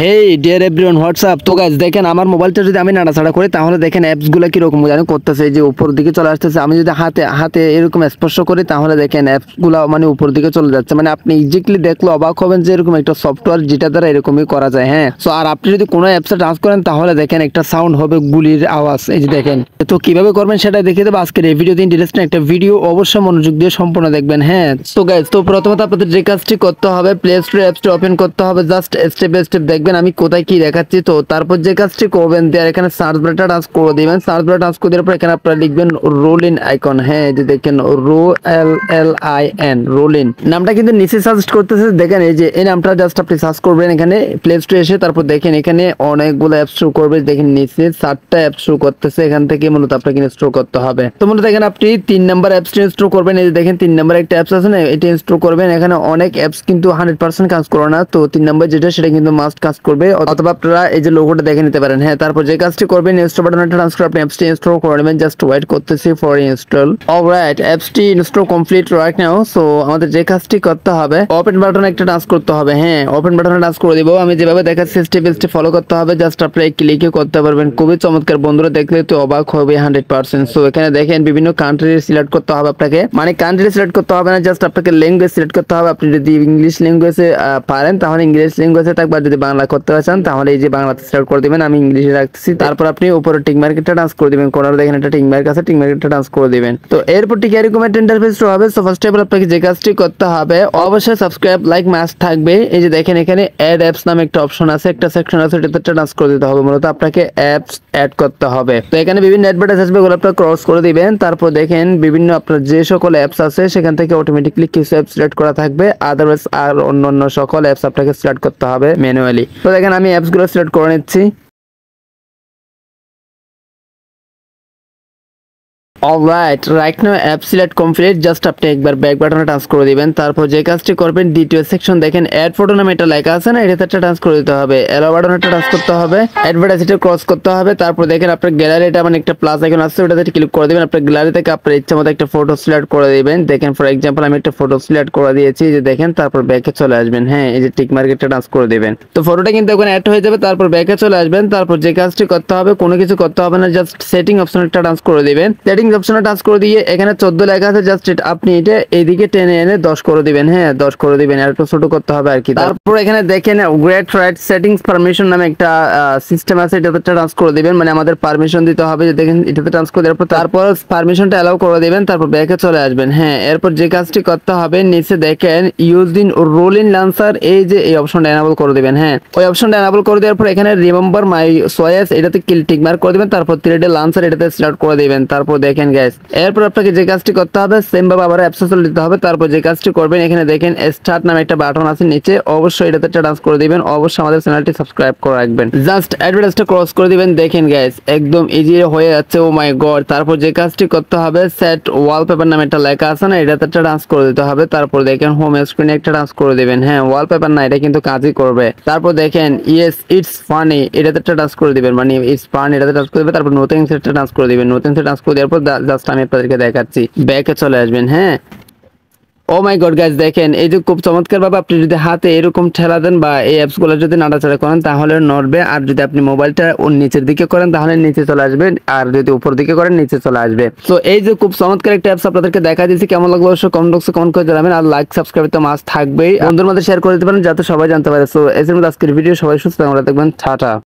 হেই deer everyone WhatsApp তো গাছ দেখেন আমার মোবাইলটা যদি আমি নাড়াছাড়া করি তাহলে দেখেন অ্যাপসগুলো কীরকম জানি করতেছে যে উপর দিকে চলে আসতেছে আমি যদি হাতে হাতে এরকম স্পর্শ করি তাহলে দেখেন অ্যাপসগুলো মানে উপর দিকে চলে যাচ্ছে মানে আপনি ইজিক্টলি দেখলে অবাক হবেন যে এরকম একটা সফটওয়্যার যেটা দ্বারা এরকমই করা যায় হ্যাঁ সো আর আপনি যদি কোনো অ্যাপসে টাচ করেন তাহলে দেখেন একটা সাউন্ড হবে গুলির আওয়াজ এই যে দেখেন তো কীভাবে করবেন সেটা দেখে দেবো আজকের এই ভিডিওতে ইন্টারেস্টিং একটা ভিডিও অবশ্যই মনোযোগ দিয়ে সম্পূর্ণ দেখবেন হ্যাঁ তো গাছ তো প্রথমত আপনাদের যে কাজটি করতে হবে প্লে স্টোর অ্যাপসটি ওপেন করতে হবে জাস্ট স্টেপ বাই স্টেপ দেখবেন দেখবেন আমি কোথায় কি দেখাচ্ছি তো তারপর যে কাজটি করবেন দেওয়ার এখানে সার্চ বারটা টাচ করে দেবেন সার্চ বারটা টাচ করে দেওয়ার পর এখানে আপনারা লিখবেন রোল ইন আইকন হ্যাঁ যে দেখেন রো L L I N roll in নামটা কিন্তু নিচে সাজেস্ট করতেছে দেখেন এই যে এই নামটা জাস্ট আপনি সার্চ করবেন এখানে প্লে স্টোরে এসে তারপর দেখেন এখানে অনেকগুলো অ্যাপ শো করবে দেখেন নিচে চারটা অ্যাপ শো করতেছে এখান থেকে মূলত আপনাকে ইনস্টল করতে হবে তো মূলত দেখেন আপনি তিন নাম্বার অ্যাপসটি ইনস্টল করবেন এই যে দেখেন তিন নাম্বার একটা অ্যাপস আছে না এটা ইনস্টল করবেন এখানে অনেক অ্যাপস কিন্তু হান্ড্রেড পার্সেন্ট কাজ করে না তো তিন নাম্বার যেটা সেটা কিন্তু মাস্ট কাজ কাজ করবে অথবা আপনারা এই যে লোকটা দেখে নিতে পারেন হ্যাঁ তারপর যে কাজটি করবেন ইনস্টল বাটনে ট্রান্সফার আপনি অ্যাপসটি ইনস্টল করে নেবেন জাস্ট ওয়েট করতেছি ফর ইনস্টল অলরাইট অ্যাপসটি install complete right now so আমাদের যে কাজটি করতে হবে ওপেন বাটনে একটা টাচ করতে হবে হ্যাঁ ওপেন বাটনে টাচ করে দিব আমি যেভাবে দেখাচ্ছি স্টেপ স্টেপ ফলো করতে হবে জাস্ট আপনারা ক্লিকে করতে পারবেন খুবই চমৎকার বন্ধুরা দেখলে তো অবাক হবে হান্ড্রেড পার্সেন্ট সো এখানে দেখেন বিভিন্ন কান্ট্রি সিলেক্ট করতে হবে আপনাকে মানে কান্ট্রি সিলেক্ট করতে হবে না জাস্ট আপনাকে ল্যাঙ্গুয়েজ সিলেক্ট করতে হবে আপনি যদি ইংলিশ ল্যাঙ্গুয়েজে পারেন তাহলে ইংলিশ ল্যাঙ্গুয়েজে থাকবে যদি বাংলা করতে চান তাহলে এই যে বাংলাতে সিলেক্ট করে দেবেন আমি ইংলিশে রাখতেছি তারপর আপনি উপরে টিক মার্কেটটা ডান্স করে দেবেন কোনার দেখেন একটা টিক মার্ক আছে টিক মার্কেটটা ডান্স করে দেবেন তো এরপর ঠিক একটা ইন্টারফেস হবে সো ফার্স্ট অফ অল আপনাকে যে কাজটি করতে হবে অবশ্যই সাবস্ক্রাইব লাইক মাস থাকবে এই যে দেখেন এখানে অ্যাড অ্যাপস নামে একটা অপশন আছে একটা সেকশন আছে এটাতে ডান্স করে দিতে হবে মূলত আপনাকে অ্যাপস অ্যাড করতে হবে তো এখানে বিভিন্ন অ্যাডভার্টাইজ আসবে ওগুলো আপনার ক্রস করে দিবেন তারপর দেখেন বিভিন্ন আপনার যে সকল অ্যাপস আছে সেখান থেকে অটোমেটিকলি কিছু অ্যাপ সিলেক্ট করা থাকবে আদারওয়াইজ আর অন্য অন্য সকল অ্যাপস আপনাকে সিলেক্ট করতে হবে ম্যানুয়ালি তো দেখেন আমি অ্যাপসগুলো সিলেক্ট করে নিচ্ছি alright right now app select complete just আপনি একবার ব্যাক বাটনে টাচ করে দিবেন তারপর যে কাজটি করবেন দ্বিতীয় সেকশন দেখেন অ্যাড ফটো নামে এটা লেখা আছে না এটাতে একটা টাচ করে দিতে হবে এলো বাটনে একটা টাচ করতে হবে অ্যাডভার্টাইজ ক্রস করতে হবে তারপর দেখেন আপনার গ্যালারিটা মানে একটা প্লাস এখন আসছে ওটাতে ক্লিক করে দেবেন আপনার গ্যালারি থেকে আপনার ইচ্ছা মতো একটা ফটো সিলেক্ট করে দিবেন দেখেন ফর এক্সাম্পল আমি একটা ফটো সিলেক্ট করে দিয়েছি যে দেখেন তারপর ব্যাকে চলে আসবেন হ্যাঁ এই যে টিক মার্কেটটা টাচ করে দেবেন তো ফটোটা কিন্তু ওখানে অ্যাড হয়ে যাবে তারপর ব্যাকে চলে আসবেন তারপর যে কাজটি করতে হবে কোনো কিছু করতে হবে না জাস্ট সেটিং অপশন একটা টাচ করে দিবেন সেটিং সেটিংস অপশনে টাচ করে দিয়ে এখানে চোদ্দ লেখা আছে জাস্ট আপনি এটা এইদিকে টেনে এনে দশ করে দিবেন হ্যাঁ দশ করে দিবেন আর একটু ছোট করতে হবে আর কি তারপর এখানে দেখেন গ্রেট রাইট সেটিংস পারমিশন নামে একটা সিস্টেম আছে এটাতে টাচ করে দিবেন মানে আমাদের পারমিশন দিতে হবে যে দেখেন এটাতে টাচ করে দেওয়ার পর তারপর পারমিশনটা এলাও করে দিবেন তারপর ব্যাকে চলে আসবেন হ্যাঁ এরপর যে কাজটি করতে হবে নিচে দেখেন use in roll in launcher এই যে এই অপশনটা এনাবল করে দিবেন হ্যাঁ ওই অপশনটা এনাবল করে দেওয়ার পর এখানে রিমেম্বার মাই সোয়েস এটাতে ক্লিক টিক মার্ক করে দিবেন তারপর থ্রিডে লান্সার এটাতে স্টার্ট করে দিবেন তারপর দেখেন দেখেন গ্যাস এরপর আপনাকে যে কাজটি করতে হবে সেম ভাবে আবার অ্যাপসে চলে দিতে হবে তারপর যে কাজটি করবেন এখানে দেখেন স্টার্ট নামে একটা বাটন আছে নিচে অবশ্যই এটাতে ট্রান্স করে দিবেন অবশ্যই আমাদের চ্যানেলটি সাবস্ক্রাইব করে রাখবেন জাস্ট অ্যাডভার্টাইজটা ক্রস করে দিবেন দেখেন গ্যাস একদম ইজি হয়ে যাচ্ছে ও মাই গড তারপর যে কাজটি করতে হবে সেট ওয়ালপেপার নামে একটা লেখা আছে না এটাতে ট্রান্স করে দিতে হবে তারপর দেখেন হোম স্ক্রিনে একটা ট্রান্স করে দিবেন হ্যাঁ ওয়ালপেপার না এটা কিন্তু কাজই করবে তারপর দেখেন ইয়েস ইটস ফানি এটাতে ট্রান্স করে দিবেন মানে ইটস ফান এটাতে ট্রান্স করে দিবেন তারপর নতুন সেটটা ট্রান্স করে দিবেন নতুন সেট ট্রান্স করে দেওয়ার পর জাস্ট আমি আপনাদেরকে দেখাচ্ছি ব্যাকে চলে আসবেন হ্যাঁ ও মাই গড গাছ দেখেন এই যে খুব চমৎকার ভাবে আপনি যদি হাতে এরকম ঠেলা দেন বা এই অ্যাপসগুলো যদি নাড়াচাড়া করেন তাহলে নড়বে আর যদি আপনি মোবাইলটা ওর নিচের দিকে করেন তাহলে নিচে চলে আসবে আর যদি উপর দিকে করেন নিচে চলে আসবে তো এই যে খুব চমৎকার একটা অ্যাপস আপনাদেরকে দেখা দিয়েছি কেমন লাগলো অবশ্যই কমেন্ট বক্সে কমেন্ট করে জানাবেন আর লাইক সাবস্ক্রাইব তো মাস থাকবেই বন্ধুর মধ্যে শেয়ার করে দিতে পারেন যাতে সবাই জানতে পারে তো এই জন্য আজকের ভিডিও সবাই সুস্থ আমরা দেখবেন টাটা